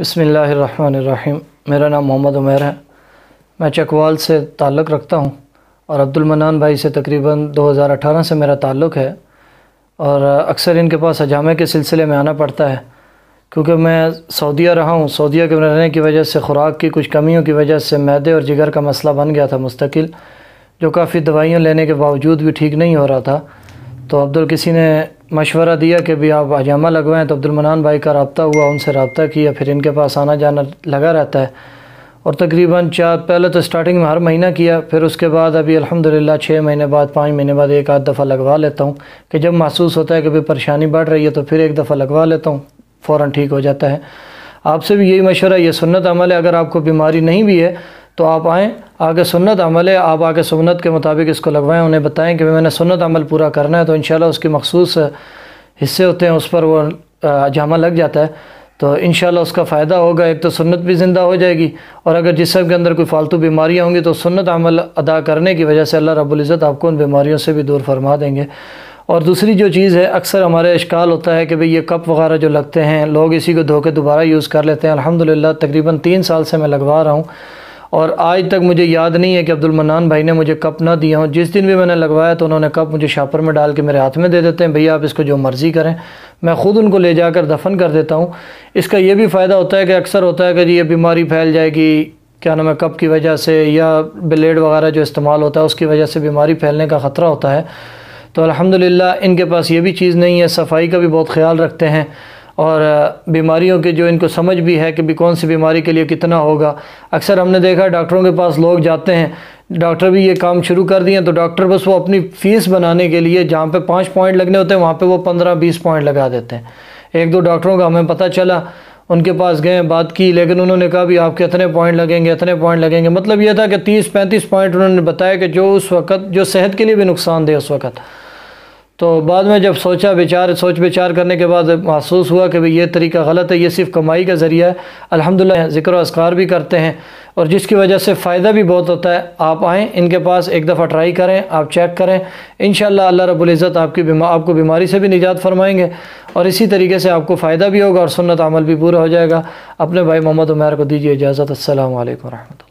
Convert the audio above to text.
बसमीम मेरा नाम मोहम्मद उमेर है मैं चकवाल से ताल्लुक़ रखता हूँ और अब्दुलमनान भाई से तकरीबन 2018 से मेरा ताल्लुक़ है और अक्सर इनके पास हजामे के सिलसिले में आना पड़ता है क्योंकि मैं सऊदिया रहा हूँ सऊदिया के रहने की वजह से ख़ुराक की कुछ कमियों की वजह से मैदे और जिगर का मसला बन गया था मुस्तकिल जो काफ़ी दवाइयाँ लेने के बावजूद भी ठीक नहीं हो रहा था तो अब्दुल किसी ने मशवरा दिया कि भी आप हजामा लगवाएं तो अब्दुल मनान भाई का रबता हुआ उनसे रबता किया फिर इनके पास आना जाना लगा रहता है और तकरीबन चार पहले तो स्टार्टिंग में हर महीना किया फिर उसके बाद अभी अल्हम्दुलिल्लाह छः महीने बाद पाँच महीने बाद एक आध दफ़ा लगवा लेता हूँ कि जब महसूस होता है कि भाई परेशानी बढ़ रही है तो फिर एक दफ़ा लगवा लेता हूँ फ़ौर ठीक हो जाता है आपसे भी यही मशवरा ये सुनत अमल है अगर आपको बीमारी नहीं भी है तो आप आएँ आगे सुन्नत अमल है आप आगे सुन्नत के मुताबिक इसको लगवाएं उन्हें बताएं कि मैंने सुन्नत अमल पूरा करना है तो इन उसकी मखसूस हिस्से होते हैं उस पर वो जामा लग जाता है तो इन उसका फ़ायदा होगा एक तो सुन्नत भी ज़िंदा हो जाएगी और अगर जिसम के अंदर कोई फालतू बीमारियाँ होंगी तो सुन्नत अमल अदा करने की वजह से अल्लाह रब्ज़त आपको उन बीमारियों से भी दूर फरमा देंगे और दूसरी जो चीज़ है अक्सर हमारे इश्काल होता है कि भाई ये कप वगैरह जो लगते हैं लोग इसी को धो के दोबारा यूज़ कर लेते हैं अल्हम्दुलिल्लाह तकरीबन तीन साल से मैं लगवा रहा हूँ और आज तक मुझे याद नहीं है कि अब्दुल मनान भाई ने मुझे कप ना दिया हो जिस दिन भी मैंने लगवाया तो उन्होंने कप मुझे शापर में डाल के मेरे हाथ में दे देते हैं भैया आप इसको जो मर्ज़ी करें मैं ख़ुद उनको ले जाकर दफन कर देता हूँ इसका यह भी फ़ायदा होता है कि अक्सर होता है कि जी ये बीमारी फैल जाएगी क्या नाम है कप की वजह से या ब्लेड वगैरह जो इस्तेमाल होता है उसकी वजह से बीमारी फैलने का ख़तरा होता है तो अलहमदिल्ला इनके पास ये भी चीज़ नहीं है सफाई का भी बहुत ख्याल रखते हैं और बीमारियों के जो इनको समझ भी है कि भी कौन सी बीमारी के लिए कितना होगा अक्सर हमने देखा डॉक्टरों के पास लोग जाते हैं डॉक्टर भी ये काम शुरू कर दिए तो डॉक्टर बस वो अपनी फ़ीस बनाने के लिए जहाँ पे पाँच पॉइंट लगने होते हैं वहाँ पे वो पंद्रह बीस पॉइंट लगा देते हैं एक दो डॉक्टरों का हमें पता चला उनके पास गए बात की लेकिन उन्होंने कहा भी आपके इतने पॉइंट लगेंगे इतने पॉइंट लगेंगे मतलब ये था कि तीस पैंतीस पॉइंट उन्होंने बताया कि जो उस वक्त जो सेहत के लिए भी नुकसानदेह उस वक्त तो बाद में जब सोचा विचार सोच विचार करने के बाद महसूस हुआ कि भाई ये तरीका गलत है ये सिर्फ कमाई का ज़रिया है अल्हम्दुलिल्लाह ज़िक्र असकार भी करते हैं और जिसकी वजह से फ़ायदा भी बहुत होता है आप आएँ इनके पास एक दफ़ा ट्राई करें आप चेक करें इन अल्लाह रबुल्ज़त आपकी बीमा आपको बीमारी से भी निजात फरमाएंगे और इसी तरीके से आपको फ़ायदा भी होगा और सुनत अमल भी पूरा हो जाएगा अपने भाई मोहम्मद उमैर को दीजिए इजाज़त असल वरहमल